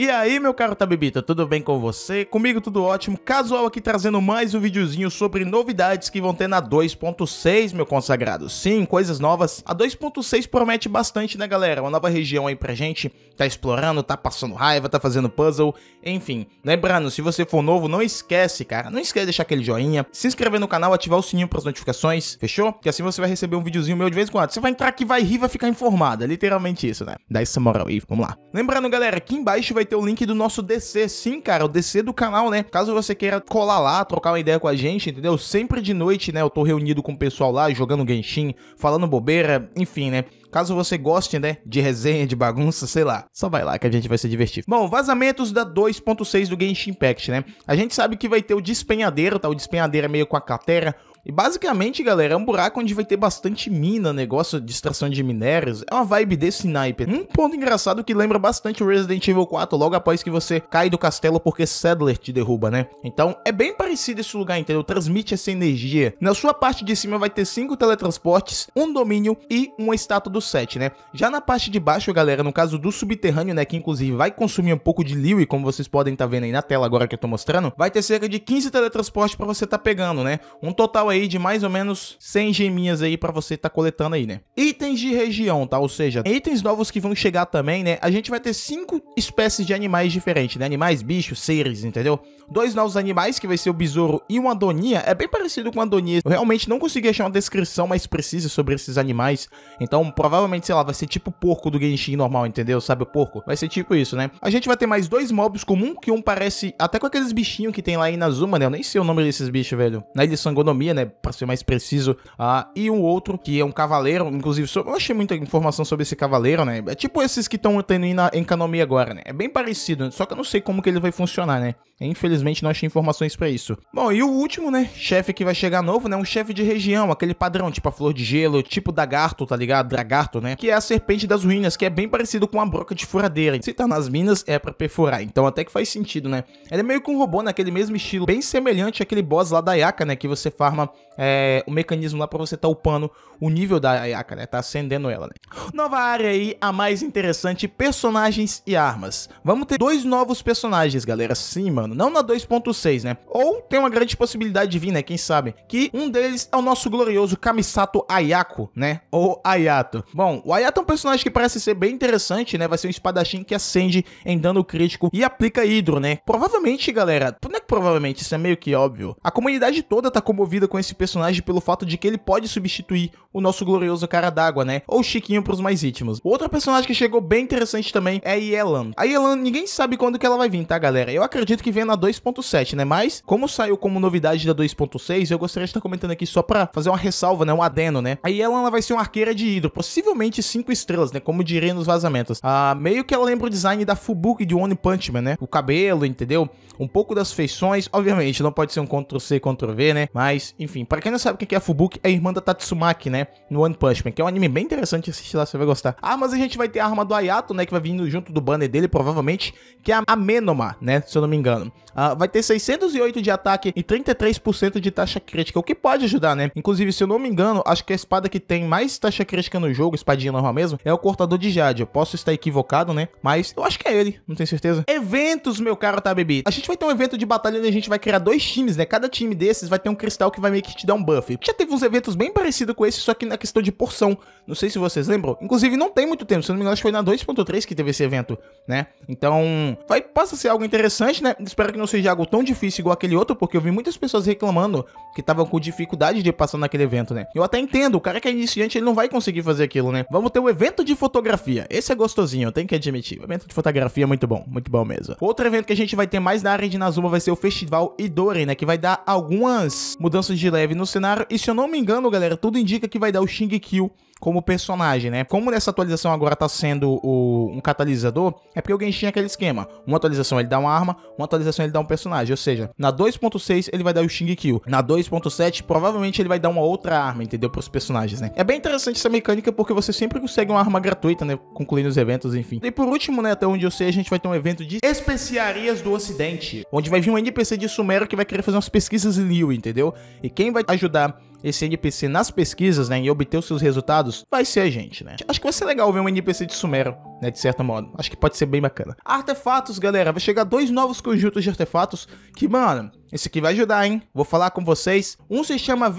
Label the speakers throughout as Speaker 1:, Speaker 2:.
Speaker 1: E aí, meu caro Tabibita, tudo bem com você? Comigo tudo ótimo, casual aqui trazendo mais um videozinho sobre novidades que vão ter na 2.6, meu consagrado. Sim, coisas novas. A 2.6 promete bastante, né, galera? Uma nova região aí pra gente, tá explorando, tá passando raiva, tá fazendo puzzle, enfim. Lembrando, se você for novo, não esquece, cara, não esquece de deixar aquele joinha, se inscrever no canal, ativar o sininho pras notificações, fechou? Que assim você vai receber um videozinho meu de vez em quando. Você vai entrar aqui, vai rir, vai ficar informada, literalmente isso, né? Dá essa moral aí, vamos lá. Lembrando, galera, aqui embaixo vai ter o link do nosso DC, sim, cara, o DC do canal, né? Caso você queira colar lá, trocar uma ideia com a gente, entendeu? Sempre de noite, né, eu tô reunido com o pessoal lá, jogando Genshin, falando bobeira, enfim, né? Caso você goste, né, de resenha, de bagunça, sei lá. Só vai lá que a gente vai se divertir. Bom, vazamentos da 2.6 do Genshin Impact, né? A gente sabe que vai ter o despenhadeiro, tá? O despenhadeiro é meio com a catera, e basicamente, galera, é um buraco onde vai ter bastante mina, negócio de extração de minérios. É uma vibe desse naipe. Um ponto engraçado que lembra bastante o Resident Evil 4, logo após que você cai do castelo porque Sadler te derruba, né? Então, é bem parecido esse lugar, entendeu? Transmite essa energia. Na sua parte de cima vai ter cinco teletransportes, um domínio e uma estátua do set né? Já na parte de baixo, galera, no caso do subterrâneo, né, que inclusive vai consumir um pouco de Liwi, como vocês podem estar tá vendo aí na tela agora que eu tô mostrando, vai ter cerca de 15 teletransportes para você tá pegando, né? Um total aí aí de mais ou menos 100 geminhas aí para você tá coletando aí, né? Itens de região, tá? Ou seja, itens novos que vão chegar também, né? A gente vai ter cinco espécies de animais diferentes, né? Animais, bichos, seres, entendeu? Dois novos animais, que vai ser o besouro e uma Adonia. É bem parecido com a Adonia. Eu realmente não consegui achar uma descrição mais precisa sobre esses animais. Então, provavelmente, sei lá, vai ser tipo o porco do Genshin normal, entendeu? Sabe o porco? Vai ser tipo isso, né? A gente vai ter mais dois mobs comum, que um parece até com aqueles bichinhos que tem lá em Nazuma, né? Eu nem sei o nome desses bichos, velho. Na ilha Sangonomia, né? né? Pra ser mais preciso. ah, e um outro que é um cavaleiro, inclusive, eu achei muita informação sobre esse cavaleiro, né? É tipo esses que estão tendo na Kanomi agora, né? É bem parecido, só que eu não sei como que ele vai funcionar, né? Infelizmente não achei informações para isso. Bom, e o último, né? Chefe que vai chegar novo, né? Um chefe de região, aquele padrão, tipo a flor de gelo, tipo dagarto, tá ligado? Dragarto, né? Que é a serpente das ruínas, que é bem parecido com a broca de furadeira. Se tá nas minas, é para perfurar. Então até que faz sentido, né? Ela é meio que um robô naquele mesmo estilo, bem semelhante àquele boss lá da Yaka, né? Que você farma é, o mecanismo lá para você tá upando o nível da Yaka, né? Tá acendendo ela, né? Nova área aí, a mais interessante, personagens e armas. Vamos ter dois novos personagens, galera. Sim, mano ano, não na 2.6, né? Ou tem uma grande possibilidade de vir, né? Quem sabe? Que um deles é o nosso glorioso Kamisato Ayako, né? Ou Ayato. Bom, o Ayato é um personagem que parece ser bem interessante, né? Vai ser um espadachim que acende em dano crítico e aplica hidro, né? Provavelmente, galera, não é que provavelmente, isso é meio que óbvio. A comunidade toda tá comovida com esse personagem pelo fato de que ele pode substituir o nosso glorioso cara d'água, né? Ou Chiquinho pros mais íntimos. Outro personagem que chegou bem interessante também é Yelan. A Yelan, ninguém sabe quando que ela vai vir, tá, galera? Eu acredito que vendo a 2.7, né? Mas, como saiu como novidade da 2.6, eu gostaria de estar comentando aqui só pra fazer uma ressalva, né? Um adeno, né? Aí ela, ela vai ser uma arqueira de hidro, possivelmente 5 estrelas, né? Como diria nos vazamentos. Ah, meio que ela lembra o design da Fubuki de One Punch Man, né? O cabelo, entendeu? Um pouco das feições, obviamente, não pode ser um Ctrl-C, Ctrl-V, né? Mas, enfim, pra quem não sabe o que é a Fubuki, é a irmã da Tatsumaki, né? No One Punch Man, que é um anime bem interessante assistir lá, você vai gostar. Ah, mas a gente vai ter a arma do Ayato, né? Que vai vindo junto do banner dele, provavelmente, que é a Menoma, né? Se eu não me engano. them Uh, vai ter 608 de ataque e 33% de taxa crítica, o que pode ajudar, né? Inclusive, se eu não me engano, acho que a espada que tem mais taxa crítica no jogo, espadinha normal mesmo, é o cortador de jade. Eu posso estar equivocado, né? Mas eu acho que é ele, não tenho certeza. Eventos, meu caro tá, bebê. A gente vai ter um evento de batalha onde a gente vai criar dois times, né? Cada time desses vai ter um cristal que vai meio que te dar um buff. Já teve uns eventos bem parecidos com esse, só que na questão de porção. Não sei se vocês lembram. Inclusive, não tem muito tempo. Se eu não me engano, acho que foi na 2.3 que teve esse evento, né? Então, vai, possa ser algo interessante, né? Espero que não seja algo tão difícil igual aquele outro, porque eu vi muitas pessoas reclamando que estavam com dificuldade de passar naquele evento, né? Eu até entendo, o cara que é iniciante, ele não vai conseguir fazer aquilo, né? Vamos ter o um evento de fotografia. Esse é gostosinho, eu tenho que admitir. O evento de fotografia é muito bom, muito bom mesmo. Outro evento que a gente vai ter mais na área de Nazuma vai ser o Festival Idori, né? Que vai dar algumas mudanças de leve no cenário. E se eu não me engano, galera, tudo indica que vai dar o kill como personagem, né? Como nessa atualização agora tá sendo o, um catalisador, é porque o Genshin é aquele esquema. Uma atualização ele dá uma arma, uma atualização ele dá um personagem. Ou seja, na 2.6 ele vai dar o Xing Kill. Na 2.7, provavelmente ele vai dar uma outra arma, entendeu? Para os personagens, né? É bem interessante essa mecânica porque você sempre consegue uma arma gratuita, né? Concluindo os eventos, enfim. E por último, né? Até onde eu sei, a gente vai ter um evento de especiarias do ocidente, onde vai vir um NPC de Sumero que vai querer fazer umas pesquisas em Liu, entendeu? E quem vai ajudar esse NPC nas pesquisas, né, e obter os seus resultados, vai ser a gente, né? Acho que vai ser legal ver um NPC de Sumero né, de certo modo. Acho que pode ser bem bacana. Artefatos, galera, vai chegar dois novos conjuntos de artefatos que, mano, esse aqui vai ajudar, hein? Vou falar com vocês. Um se chama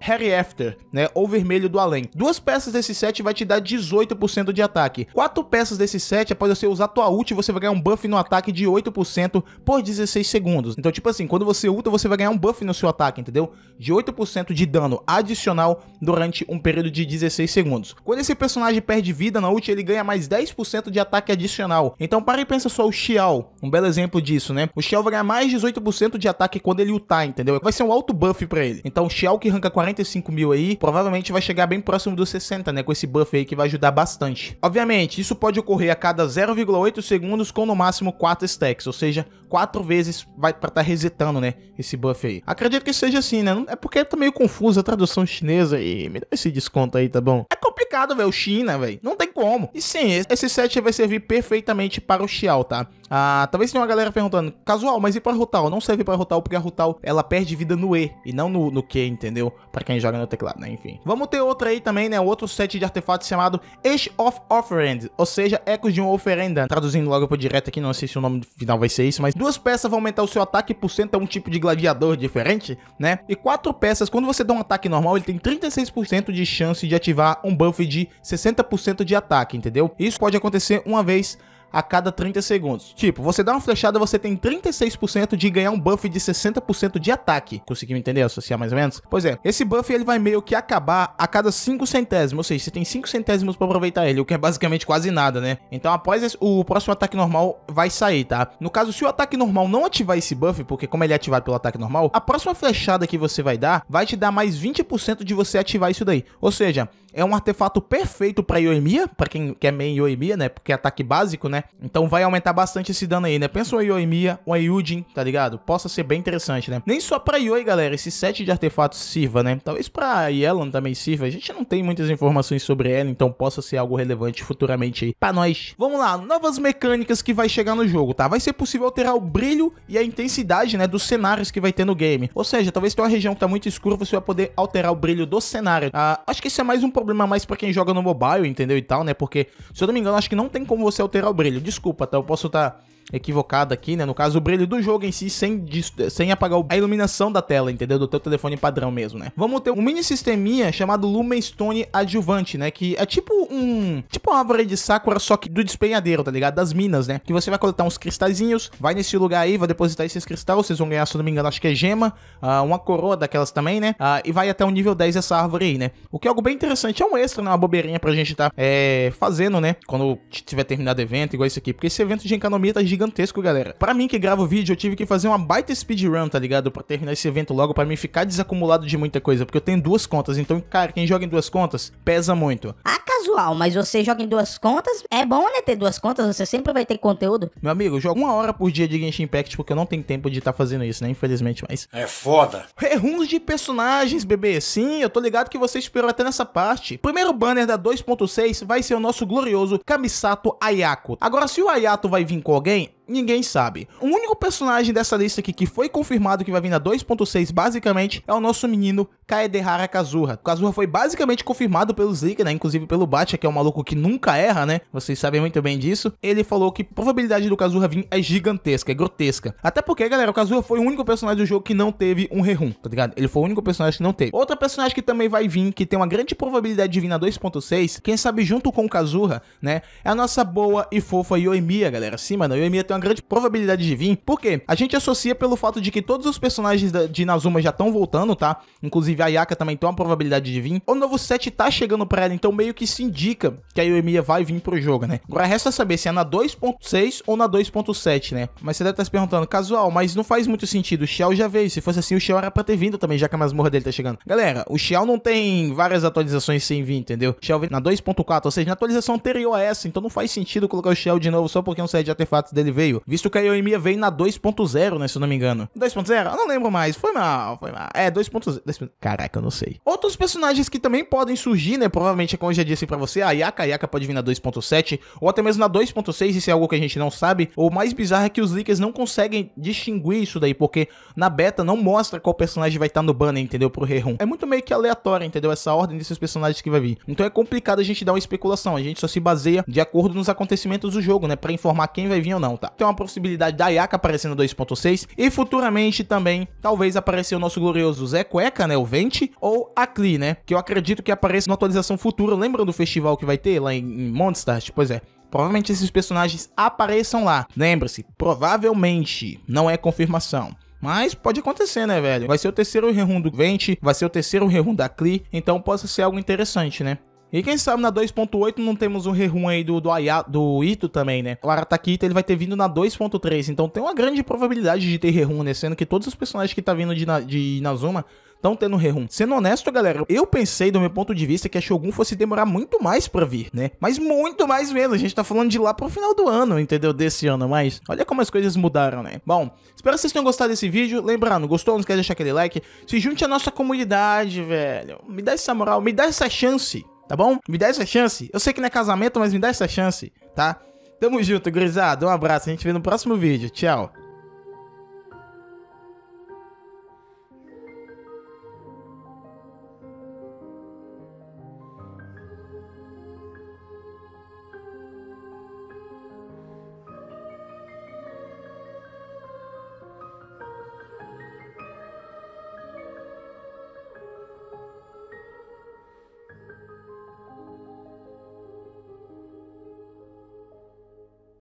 Speaker 1: Harry After né, ou Vermelho do Além. Duas peças desse set vai te dar 18% de ataque. Quatro peças desse set, após você usar tua ult, você vai ganhar um buff no ataque de 8% por 16 segundos. Então, tipo assim, quando você ulta, você vai ganhar um buff no seu ataque, entendeu? De 8% de dano adicional durante um período de 16 segundos. Quando esse personagem perde vida na ult, ele ganha mais 10 10% de ataque adicional. Então para e pensa só o Xiao, um belo exemplo disso, né? O Xiao vai ganhar mais 18% de ataque quando ele utar, entendeu? Vai ser um alto buff para ele. Então o Xiao que arranca 45 mil aí, provavelmente vai chegar bem próximo dos 60, né? Com esse buff aí que vai ajudar bastante. Obviamente, isso pode ocorrer a cada 0,8 segundos com no máximo 4 stacks, ou seja, 4 vezes vai para estar tá resetando, né? Esse buff aí. Acredito que seja assim, né? É porque tá meio confusa a tradução chinesa e me dá esse desconto aí, tá bom? É complicado, velho. China, velho. Não tem como. E sim, esse esse set vai servir perfeitamente para o Xiao, tá? Ah, talvez tenha uma galera perguntando, casual, mas e pra Rutal? Não serve pra Rutal, porque a Rutal, ela perde vida no E, e não no, no Q, entendeu? Pra quem joga no teclado, né? Enfim. Vamos ter outra aí também, né? Outro set de artefatos chamado Age of Offerend, ou seja, Ecos de uma Oferenda. Traduzindo logo pro direto aqui, não sei se o nome final vai ser isso, mas duas peças vão aumentar o seu ataque por cento a é um tipo de gladiador diferente, né? E quatro peças, quando você dá um ataque normal, ele tem 36% de chance de ativar um buff de 60% de ataque, entendeu? Isso pode acontecer uma vez a cada 30 segundos. Tipo, você dá uma flechada, você tem 36% de ganhar um buff de 60% de ataque. Conseguiu entender? Associar mais ou menos? Pois é, esse buff ele vai meio que acabar a cada 5 centésimos, ou seja, você tem 5 centésimos pra aproveitar ele, o que é basicamente quase nada, né? Então após esse, o próximo ataque normal vai sair, tá? No caso, se o ataque normal não ativar esse buff, porque como ele é ativado pelo ataque normal, a próxima flechada que você vai dar vai te dar mais 20% de você ativar isso daí. Ou seja, é um artefato perfeito pra Yoemia, pra quem quer main Yoemia, né? Porque é ataque básico, né? Então vai aumentar bastante esse dano aí, né? Pensa uma Yoimiya, um Yujin, tá ligado? Possa ser bem interessante, né? Nem só pra Yoi, galera, esse set de artefatos sirva, né? Talvez pra Yelon também sirva. A gente não tem muitas informações sobre ela, então possa ser algo relevante futuramente aí pra nós. Vamos lá, novas mecânicas que vai chegar no jogo, tá? Vai ser possível alterar o brilho e a intensidade, né, dos cenários que vai ter no game. Ou seja, talvez tenha uma região que tá muito escura, você vai poder alterar o brilho do cenário. Ah, acho que isso é mais um problema mais pra quem joga no mobile, entendeu? E tal, né? Porque, se eu não me engano, acho que não tem como você alterar o brilho vermelho. Desculpa, tá? Eu posso estar tá equivocada aqui, né? No caso, o brilho do jogo em si, sem, sem apagar a iluminação da tela, entendeu? Do teu telefone padrão mesmo, né? Vamos ter um mini sisteminha chamado Lumenstone Adjuvante, né? Que é tipo um... Tipo uma árvore de Sakura, só que do despenhadeiro, tá ligado? Das minas, né? Que você vai coletar uns cristalzinhos, vai nesse lugar aí, vai depositar esses cristais, vocês vão ganhar, se não me engano, acho que é gema, uh, uma coroa daquelas também, né? Uh, e vai até o nível 10 essa árvore aí, né? O que é algo bem interessante, é um extra, né? Uma bobeirinha pra gente tá é, fazendo, né? Quando tiver terminado o evento, igual esse aqui. Porque esse evento de economia tá gigante gigantesco, galera. Pra mim que gravo vídeo, eu tive que fazer uma baita speedrun, tá ligado? Pra terminar esse evento logo, pra mim ficar desacumulado de muita coisa, porque eu tenho duas contas, então, cara, quem joga em duas contas, pesa muito. Ah, casual, mas você joga em duas contas, é bom, né, ter duas contas, você sempre vai ter conteúdo. Meu amigo, eu jogo uma hora por dia de Genshin Impact, porque eu não tenho tempo de estar tá fazendo isso, né, infelizmente, mas... É foda. Reruns é de personagens, bebê, sim, eu tô ligado que você esperou até nessa parte. Primeiro banner da 2.6 vai ser o nosso glorioso Kamisato Ayako. Agora, se o Ayato vai vir com alguém, point ninguém sabe. O único personagem dessa lista aqui que foi confirmado que vai vir na 2.6, basicamente, é o nosso menino Kaedehara Kazuha. Kazuha foi basicamente confirmado pelos leakers, né? Inclusive pelo Batia, que é um maluco que nunca erra, né? Vocês sabem muito bem disso. Ele falou que a probabilidade do Kazuha vir é gigantesca, é grotesca. Até porque, galera, o Kazuha foi o único personagem do jogo que não teve um rerun, tá ligado? Ele foi o único personagem que não teve. Outra personagem que também vai vir, que tem uma grande probabilidade de vir na 2.6, quem sabe junto com o Kazuha, né? É a nossa boa e fofa Yoemia, galera. Sim, mano, Yoemia tem uma grande probabilidade de vir. Por quê? A gente associa pelo fato de que todos os personagens de Nazuma já estão voltando, tá? Inclusive a Yaka também tem uma probabilidade de vir. O novo set tá chegando pra ela, então meio que se indica que a Yoemiya vai vir pro jogo, né? Agora resta saber se é na 2.6 ou na 2.7, né? Mas você deve estar tá se perguntando, casual, mas não faz muito sentido. O Shell já veio. Se fosse assim, o Shell era pra ter vindo também, já que a masmorra dele tá chegando. Galera, o Shell não tem várias atualizações sem vir, entendeu? O Shell vem na 2.4, ou seja, na atualização anterior a essa, então não faz sentido colocar o Shell de novo só porque é um set de artefatos dele veio veio, visto que a Yoimiya veio na 2.0, né, se eu não me engano. 2.0? Eu não lembro mais, foi mal, foi mal. É, 2.0. Caraca, eu não sei. Outros personagens que também podem surgir, né, provavelmente, é como eu já disse pra você, a Yaka, a Yaka pode vir na 2.7, ou até mesmo na 2.6, isso é algo que a gente não sabe. O mais bizarro é que os leakers não conseguem distinguir isso daí, porque na beta não mostra qual personagem vai estar no banner, entendeu, pro Rerun. É muito meio que aleatório, entendeu, essa ordem desses personagens que vai vir. Então é complicado a gente dar uma especulação, a gente só se baseia de acordo nos acontecimentos do jogo, né, pra informar quem vai vir ou não, tá? tem uma possibilidade da Yaka aparecendo 2.6 e futuramente também talvez aparecer o nosso glorioso Zé Cueca, né, o Vente, ou a Klee, né, que eu acredito que apareça na atualização futura, lembrando do festival que vai ter lá em, em Mondstadt? Pois é, provavelmente esses personagens apareçam lá. Lembre-se, provavelmente, não é confirmação. Mas pode acontecer, né, velho? Vai ser o terceiro rerun do Vente, vai ser o terceiro rerun da Klee, então possa ser algo interessante, né? E quem sabe na 2.8 não temos um rerun aí do, do, Aya, do Ito também, né? O Arataki Ito, ele vai ter vindo na 2.3, então tem uma grande probabilidade de ter rerun, né? Sendo que todos os personagens que tá vindo de, na, de Inazuma estão tendo rerun. Sendo honesto, galera, eu pensei do meu ponto de vista que a Shogun fosse demorar muito mais para vir, né? Mas muito mais mesmo. A gente tá falando de lá pro final do ano, entendeu? Desse ano, mas olha como as coisas mudaram, né? Bom, espero que vocês tenham gostado desse vídeo. Lembrando, gostou? Não esquece de deixar aquele like. Se junte à nossa comunidade, velho. Me dá essa moral, me dá essa chance tá bom? Me dá essa chance. Eu sei que não é casamento, mas me dá essa chance, tá? Tamo junto, gurizada. Um abraço. A gente vê no próximo vídeo. Tchau.